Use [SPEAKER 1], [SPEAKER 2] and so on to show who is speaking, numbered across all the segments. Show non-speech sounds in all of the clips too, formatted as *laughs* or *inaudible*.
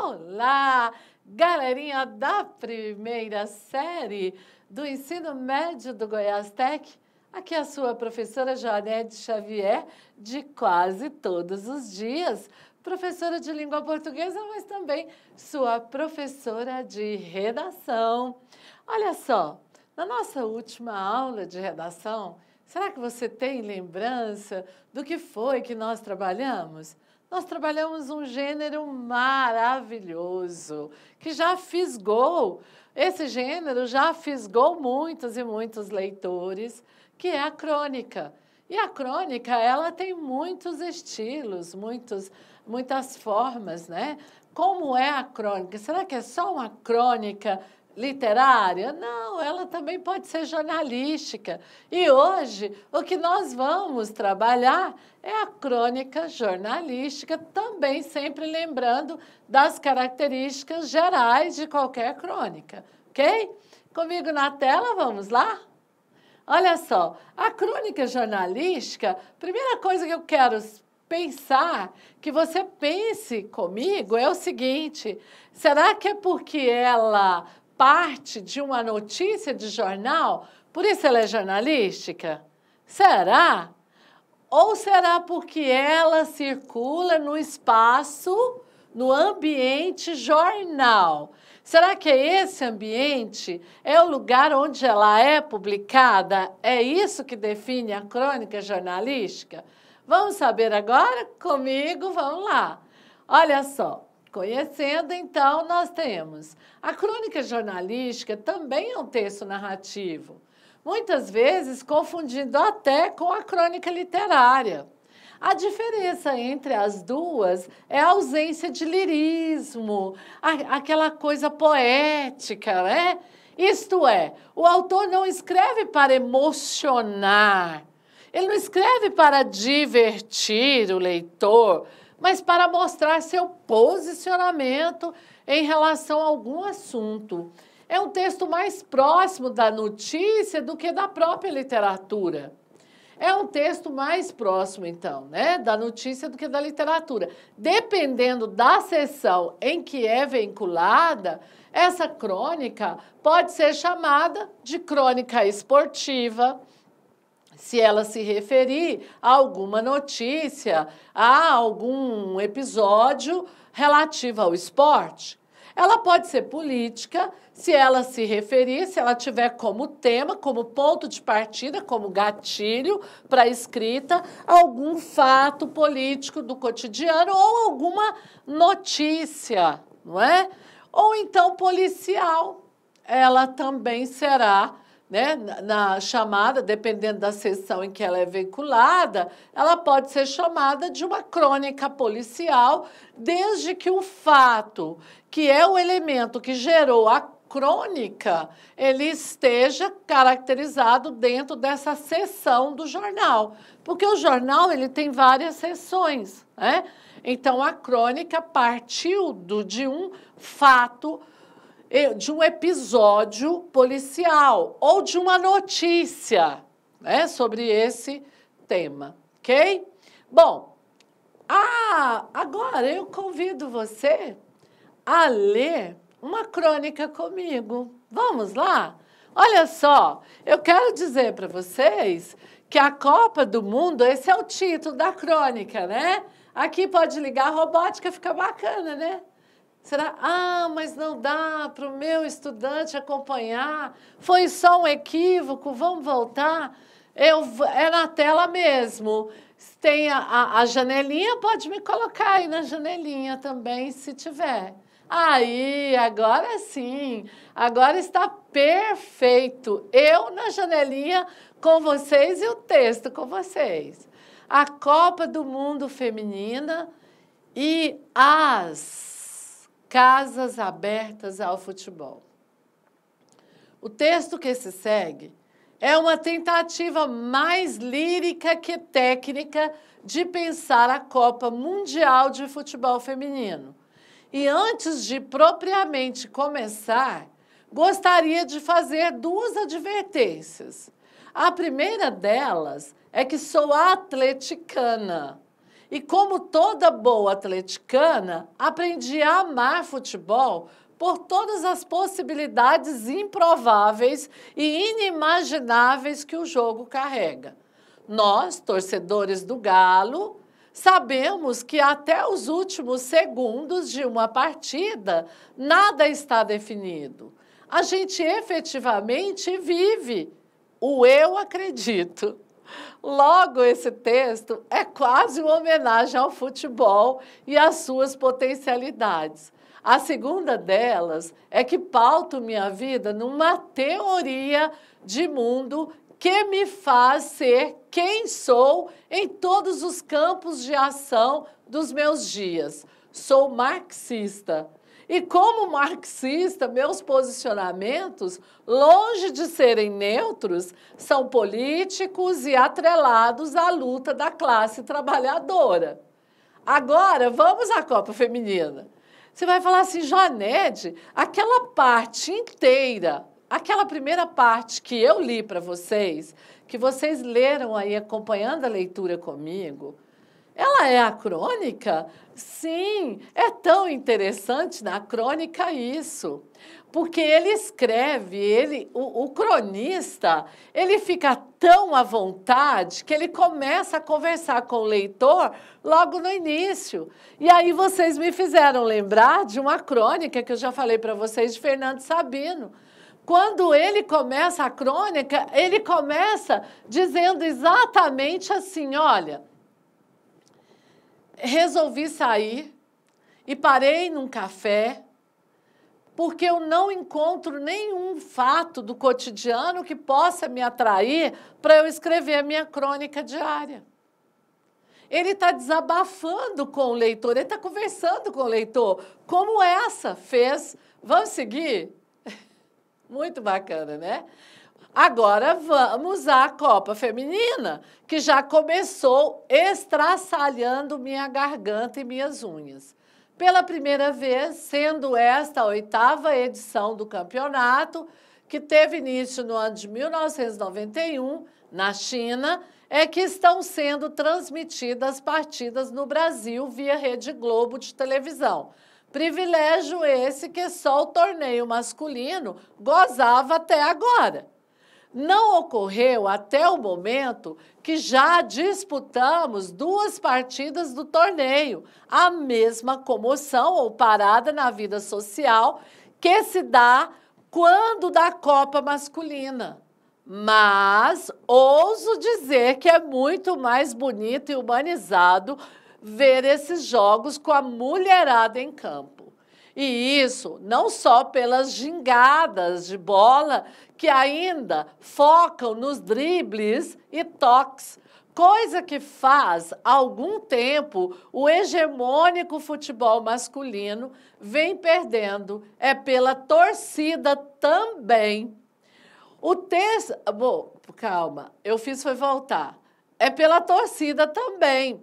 [SPEAKER 1] Olá, galerinha da primeira série do ensino médio do Goiás Tech. Aqui é a sua professora Joanete Xavier, de quase todos os dias, professora de língua portuguesa, mas também sua professora de redação. Olha só, na nossa última aula de redação, será que você tem lembrança do que foi que nós trabalhamos? nós trabalhamos um gênero maravilhoso, que já fisgou, esse gênero já fisgou muitos e muitos leitores, que é a crônica. E a crônica, ela tem muitos estilos, muitos, muitas formas, né? Como é a crônica? Será que é só uma crônica literária? Não, ela também pode ser jornalística. E hoje, o que nós vamos trabalhar é a crônica jornalística, também sempre lembrando das características gerais de qualquer crônica, ok? Comigo na tela, vamos lá? Olha só, a crônica jornalística, primeira coisa que eu quero pensar, que você pense comigo, é o seguinte: será que é porque ela parte de uma notícia de jornal, por isso ela é jornalística? Será? Ou será porque ela circula no espaço, no ambiente jornal? Será que é esse ambiente é o lugar onde ela é publicada? É isso que define a crônica jornalística? Vamos saber agora? Comigo, vamos lá. Olha só. Conhecendo, então, nós temos. A crônica jornalística também é um texto narrativo, muitas vezes confundido até com a crônica literária. A diferença entre as duas é a ausência de lirismo, aquela coisa poética, né? Isto é, o autor não escreve para emocionar, ele não escreve para divertir o leitor, mas para mostrar seu posicionamento em relação a algum assunto. É um texto mais próximo da notícia do que da própria literatura. É um texto mais próximo, então, né, da notícia do que da literatura. Dependendo da sessão em que é vinculada, essa crônica pode ser chamada de crônica esportiva, se ela se referir a alguma notícia, a algum episódio relativo ao esporte. Ela pode ser política, se ela se referir, se ela tiver como tema, como ponto de partida, como gatilho para a escrita, algum fato político do cotidiano ou alguma notícia, não é? Ou então policial. Ela também será né, na chamada, dependendo da sessão em que ela é veiculada, ela pode ser chamada de uma crônica policial, desde que o fato, que é o elemento que gerou a crônica, ele esteja caracterizado dentro dessa seção do jornal, porque o jornal ele tem várias seções, né? Então a crônica partiu do, de um fato de um episódio policial ou de uma notícia né, sobre esse tema, ok? Bom, agora eu convido você a ler uma crônica comigo. Vamos lá? Olha só, eu quero dizer para vocês que a Copa do Mundo, esse é o título da crônica, né? Aqui pode ligar a robótica, fica bacana, né? Será? Ah, mas não dá para o meu estudante acompanhar. Foi só um equívoco, vamos voltar. Eu, é na tela mesmo. Tem a, a, a janelinha, pode me colocar aí na janelinha também, se tiver. Aí, agora sim, agora está perfeito. Eu na janelinha com vocês e o texto com vocês. A Copa do Mundo Feminina e as Casas Abertas ao Futebol. O texto que se segue é uma tentativa mais lírica que técnica de pensar a Copa Mundial de Futebol Feminino. E antes de propriamente começar, gostaria de fazer duas advertências. A primeira delas é que sou atleticana. E como toda boa atleticana, aprendi a amar futebol por todas as possibilidades improváveis e inimagináveis que o jogo carrega. Nós, torcedores do Galo, sabemos que até os últimos segundos de uma partida nada está definido. A gente efetivamente vive o eu acredito. Logo, esse texto é quase uma homenagem ao futebol e às suas potencialidades. A segunda delas é que pauto minha vida numa teoria de mundo que me faz ser quem sou em todos os campos de ação dos meus dias. Sou marxista, e como marxista, meus posicionamentos, longe de serem neutros, são políticos e atrelados à luta da classe trabalhadora. Agora, vamos à Copa Feminina. Você vai falar assim, Joanete, aquela parte inteira, aquela primeira parte que eu li para vocês, que vocês leram aí acompanhando a leitura comigo, ela é a crônica? Sim, é tão interessante na crônica isso. Porque ele escreve, ele, o, o, cronista, ele fica tão à vontade que ele começa a conversar com o leitor logo no início. E aí vocês me fizeram lembrar de uma crônica que eu já falei para vocês de Fernando Sabino quando ele começa a crônica, ele começa dizendo exatamente assim: olha, resolvi sair e parei num café porque eu não encontro nenhum fato do cotidiano que possa me atrair para eu escrever a minha crônica diária. Ele está desabafando com o leitor, ele está conversando com o leitor, como essa fez. Vamos seguir? *laughs* Muito bacana, né? Agora vamos à Copa Feminina, que já começou estraçalhando minha garganta e minhas unhas. Pela primeira vez, sendo esta a oitava edição do campeonato, que teve início no ano de 1991, na China, é que estão sendo transmitidas partidas no Brasil via Rede Globo de televisão. Privilégio esse que só o torneio masculino gozava até agora não ocorreu até o momento que já disputamos duas partidas do torneio. A mesma comoção ou parada na vida social que se dá quando da Copa Masculina. Mas ouso dizer que é muito mais bonito e humanizado ver esses jogos com a mulherada em campo. E isso não só pelas gingadas de bola que ainda focam nos dribles e toques, coisa que faz algum tempo o hegemônico futebol masculino vem perdendo, é pela torcida também. O texto. Bom, calma, eu fiz foi voltar. É pela torcida também.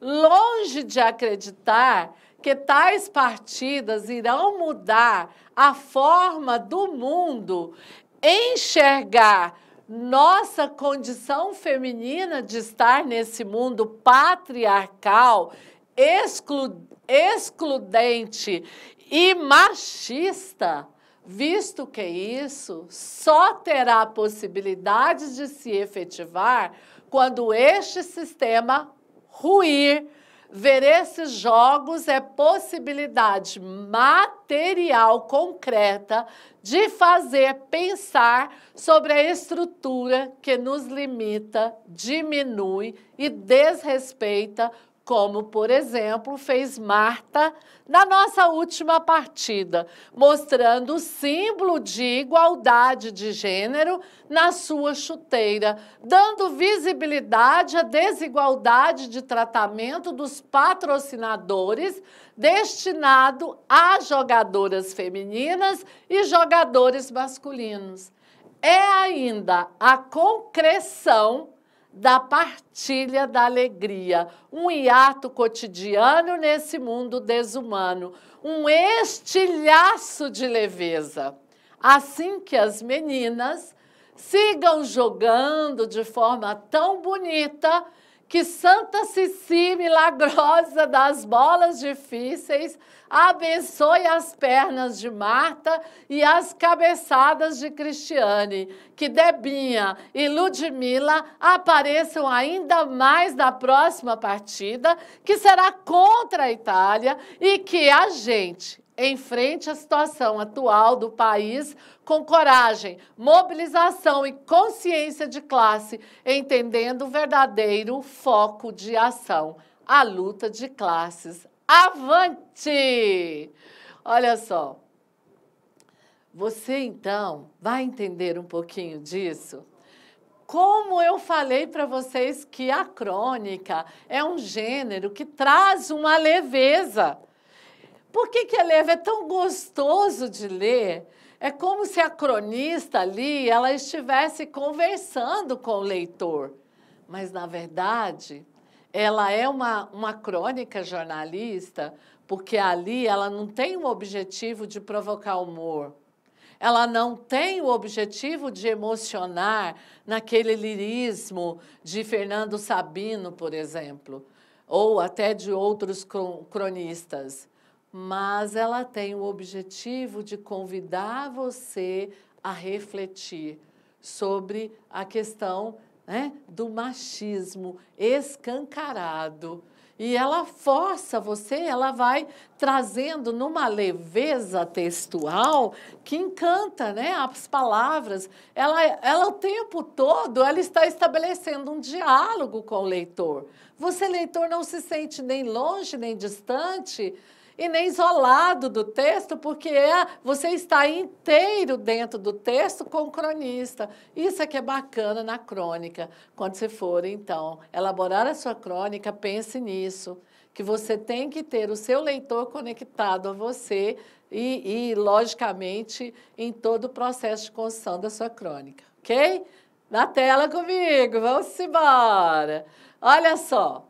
[SPEAKER 1] Longe de acreditar que tais partidas irão mudar a forma do mundo enxergar nossa condição feminina de estar nesse mundo patriarcal, exclu excludente e machista, visto que isso só terá possibilidade de se efetivar quando este sistema ruir Ver esses jogos é possibilidade material concreta de fazer pensar sobre a estrutura que nos limita, diminui e desrespeita como, por exemplo, fez Marta na nossa última partida, mostrando o símbolo de igualdade de gênero na sua chuteira, dando visibilidade à desigualdade de tratamento dos patrocinadores destinado a jogadoras femininas e jogadores masculinos. É ainda a concreção da partilha da alegria, um hiato cotidiano nesse mundo desumano, um estilhaço de leveza. Assim que as meninas sigam jogando de forma tão bonita que Santa Cici, milagrosa das bolas difíceis, abençoe as pernas de Marta e as cabeçadas de Cristiane. Que Debinha e Ludmila apareçam ainda mais na próxima partida, que será contra a Itália, e que a gente, em frente à situação atual do país com coragem, mobilização e consciência de classe, entendendo o verdadeiro foco de ação, a luta de classes. Avante! Olha só. Você então vai entender um pouquinho disso? Como eu falei para vocês que a crônica é um gênero que traz uma leveza por que, que é leve? É tão gostoso de ler. É como se a cronista ali ela estivesse conversando com o leitor. Mas, na verdade, ela é uma, uma crônica jornalista, porque ali ela não tem o objetivo de provocar humor. Ela não tem o objetivo de emocionar naquele lirismo de Fernando Sabino, por exemplo, ou até de outros cronistas mas ela tem o objetivo de convidar você a refletir sobre a questão né, do machismo escancarado. E ela força você, ela vai trazendo numa leveza textual que encanta né, as palavras. Ela, ela o tempo todo ela está estabelecendo um diálogo com o leitor. Você, leitor, não se sente nem longe nem distante, e nem isolado do texto, porque é, você está inteiro dentro do texto com o cronista. Isso é que é bacana na crônica. Quando você for, então, elaborar a sua crônica, pense nisso, que você tem que ter o seu leitor conectado a você e, e logicamente, em todo o processo de construção da sua crônica, ok? Na tela comigo, vamos embora. Olha só,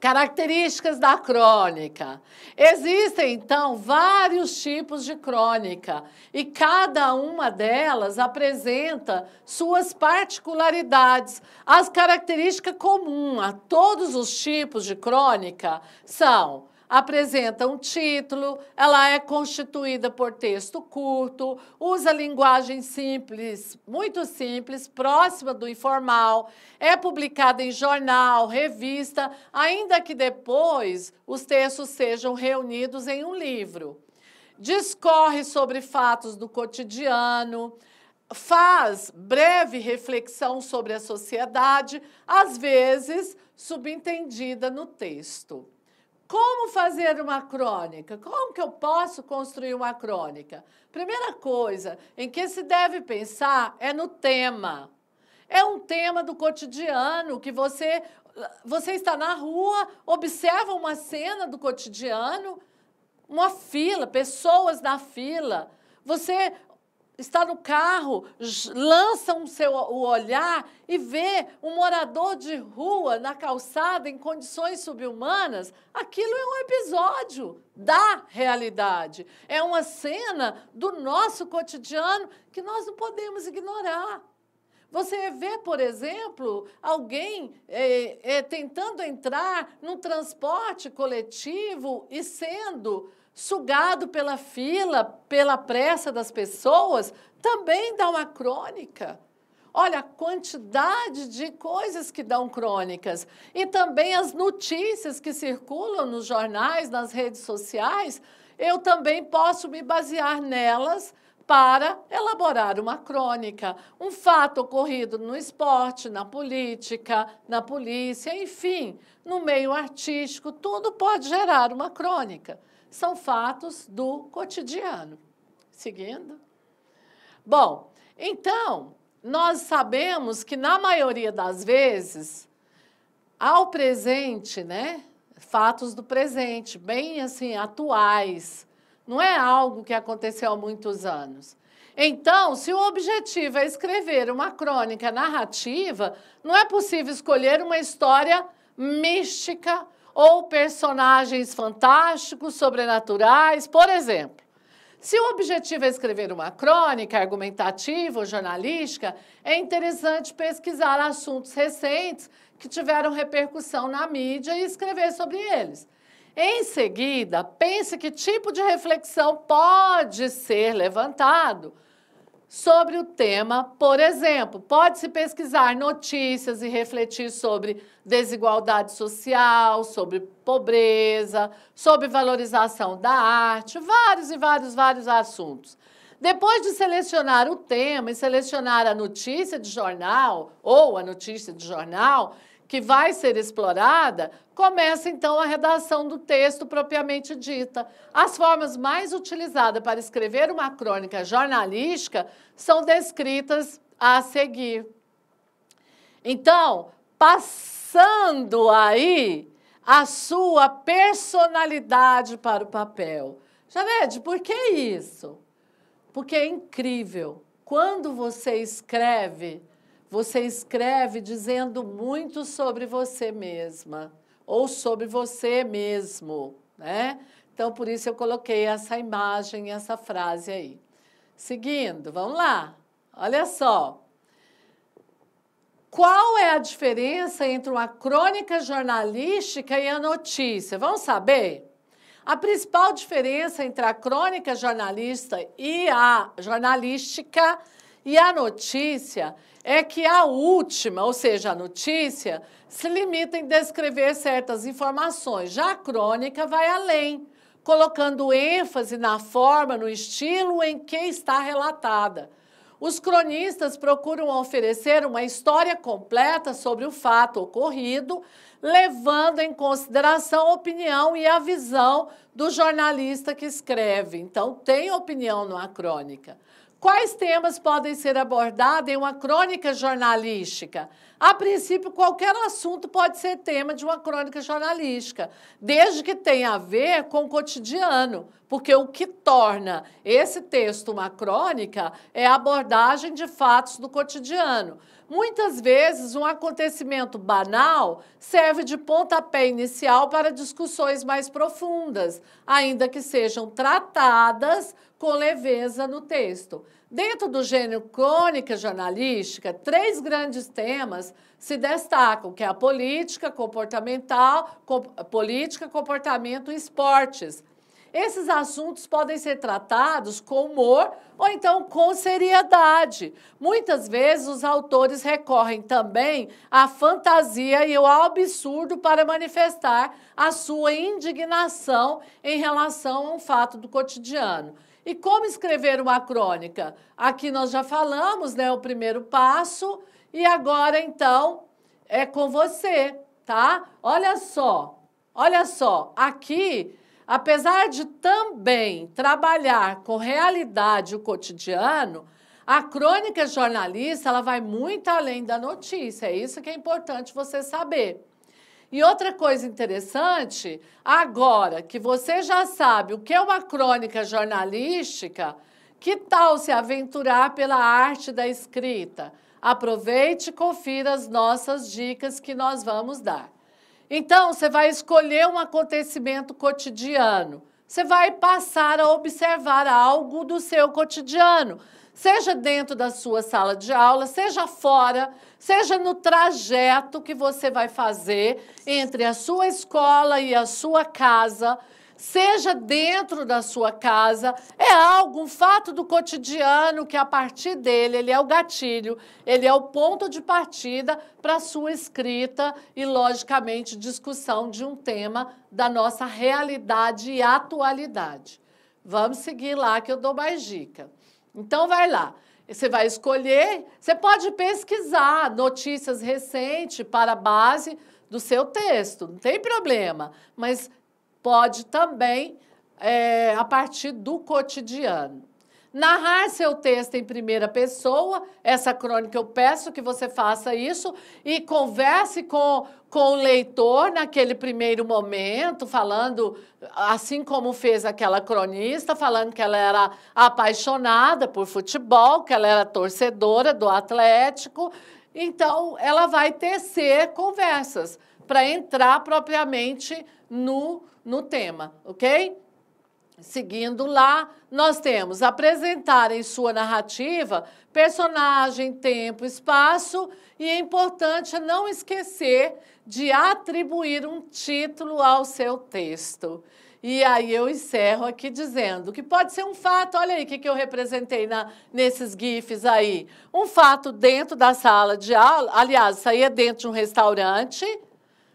[SPEAKER 1] Características da crônica. Existem, então, vários tipos de crônica e cada uma delas apresenta suas particularidades. As características comuns a todos os tipos de crônica são apresenta um título, ela é constituída por texto curto, usa linguagem simples, muito simples, próxima do informal, é publicada em jornal, revista, ainda que depois os textos sejam reunidos em um livro. Discorre sobre fatos do cotidiano, faz breve reflexão sobre a sociedade, às vezes subentendida no texto. Como fazer uma crônica? Como que eu posso construir uma crônica? Primeira coisa em que se deve pensar é no tema. É um tema do cotidiano que você você está na rua, observa uma cena do cotidiano, uma fila, pessoas na fila. Você está no carro, lança um seu, o olhar e vê um morador de rua na calçada em condições subhumanas, aquilo é um episódio da realidade. É uma cena do nosso cotidiano que nós não podemos ignorar. Você vê, por exemplo, alguém é, é, tentando entrar num transporte coletivo e sendo sugado pela fila, pela pressa das pessoas, também dá uma crônica. Olha a quantidade de coisas que dão crônicas e também as notícias que circulam nos jornais, nas redes sociais, eu também posso me basear nelas para elaborar uma crônica, um fato ocorrido no esporte, na política, na polícia, enfim, no meio artístico, tudo pode gerar uma crônica são fatos do cotidiano. Seguindo. Bom, então, nós sabemos que na maioria das vezes, ao presente, né? Fatos do presente, bem assim, atuais. Não é algo que aconteceu há muitos anos. Então, se o objetivo é escrever uma crônica narrativa, não é possível escolher uma história mística ou personagens fantásticos, sobrenaturais, por exemplo. Se o objetivo é escrever uma crônica argumentativa ou jornalística, é interessante pesquisar assuntos recentes que tiveram repercussão na mídia e escrever sobre eles. Em seguida, pense que tipo de reflexão pode ser levantado sobre o tema, por exemplo, pode-se pesquisar notícias e refletir sobre desigualdade social, sobre pobreza, sobre valorização da arte, vários e vários, vários assuntos. Depois de selecionar o tema e selecionar a notícia de jornal ou a notícia de jornal, que vai ser explorada, começa então a redação do texto propriamente dita. As formas mais utilizadas para escrever uma crônica jornalística são descritas a seguir. Então, passando aí a sua personalidade para o papel. Javed, por que isso? Porque é incrível. Quando você escreve você escreve dizendo muito sobre você mesma ou sobre você mesmo, né? Então, por isso eu coloquei essa imagem, essa frase aí. Seguindo, vamos lá. Olha só. Qual é a diferença entre uma crônica jornalística e a notícia? Vamos saber? A principal diferença entre a crônica jornalista e a jornalística e a notícia é que a última, ou seja, a notícia, se limita em descrever certas informações. Já a crônica vai além, colocando ênfase na forma, no estilo em que está relatada. Os cronistas procuram oferecer uma história completa sobre o fato ocorrido, levando em consideração a opinião e a visão do jornalista que escreve. Então, tem opinião na crônica. Quais temas podem ser abordados em uma crônica jornalística? A princípio, qualquer assunto pode ser tema de uma crônica jornalística, desde que tenha a ver com o cotidiano, porque o que torna esse texto uma crônica é a abordagem de fatos do cotidiano. Muitas vezes, um acontecimento banal serve de pontapé inicial para discussões mais profundas, ainda que sejam tratadas com leveza no texto. Dentro do gênero crônica jornalística, três grandes temas se destacam, que é a política, comportamental, política, comportamento e esportes. Esses assuntos podem ser tratados com humor ou então com seriedade. Muitas vezes os autores recorrem também à fantasia e ao absurdo para manifestar a sua indignação em relação a um fato do cotidiano. E como escrever uma crônica? Aqui nós já falamos, né, o primeiro passo, e agora então é com você, tá? Olha só. Olha só, aqui Apesar de também trabalhar com realidade o cotidiano, a crônica jornalista ela vai muito além da notícia. É isso que é importante você saber. E outra coisa interessante, agora que você já sabe o que é uma crônica jornalística, que tal se aventurar pela arte da escrita? Aproveite e confira as nossas dicas que nós vamos dar. Então, você vai escolher um acontecimento cotidiano. Você vai passar a observar algo do seu cotidiano, seja dentro da sua sala de aula, seja fora, seja no trajeto que você vai fazer entre a sua escola e a sua casa seja dentro da sua casa, é algo, um fato do cotidiano que a partir dele, ele é o gatilho, ele é o ponto de partida para a sua escrita e, logicamente, discussão de um tema da nossa realidade e atualidade. Vamos seguir lá que eu dou mais dica. Então, vai lá. Você vai escolher, você pode pesquisar notícias recentes para a base do seu texto, não tem problema, mas pode também é, a partir do cotidiano. Narrar seu texto em primeira pessoa, essa crônica eu peço que você faça isso e converse com, com o leitor naquele primeiro momento, falando, assim como fez aquela cronista, falando que ela era apaixonada por futebol, que ela era torcedora do Atlético. Então, ela vai tecer conversas para entrar propriamente no no tema, ok? Seguindo lá, nós temos apresentar em sua narrativa personagem, tempo, espaço e é importante não esquecer de atribuir um título ao seu texto. E aí eu encerro aqui dizendo que pode ser um fato, olha aí o que, que eu representei na, nesses GIFs aí. Um fato dentro da sala de aula, aliás, isso aí é dentro de um restaurante,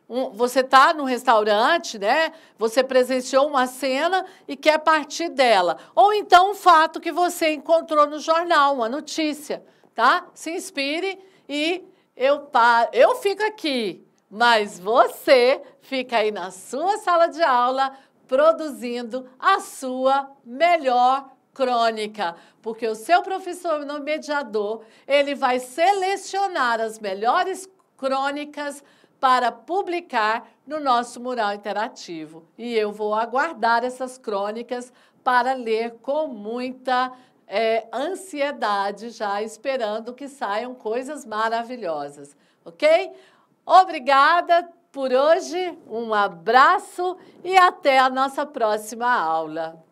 [SPEAKER 1] um, você está no restaurante, né? Você presenciou uma cena e quer partir dela. Ou então um fato que você encontrou no jornal, uma notícia, tá? Se inspire e eu, paro, eu fico aqui, mas você fica aí na sua sala de aula produzindo a sua melhor crônica, porque o seu professor no mediador, ele vai selecionar as melhores crônicas para publicar no nosso mural interativo. E eu vou aguardar essas crônicas para ler com muita é, ansiedade, já esperando que saiam coisas maravilhosas, ok? Obrigada por hoje, um abraço e até a nossa próxima aula.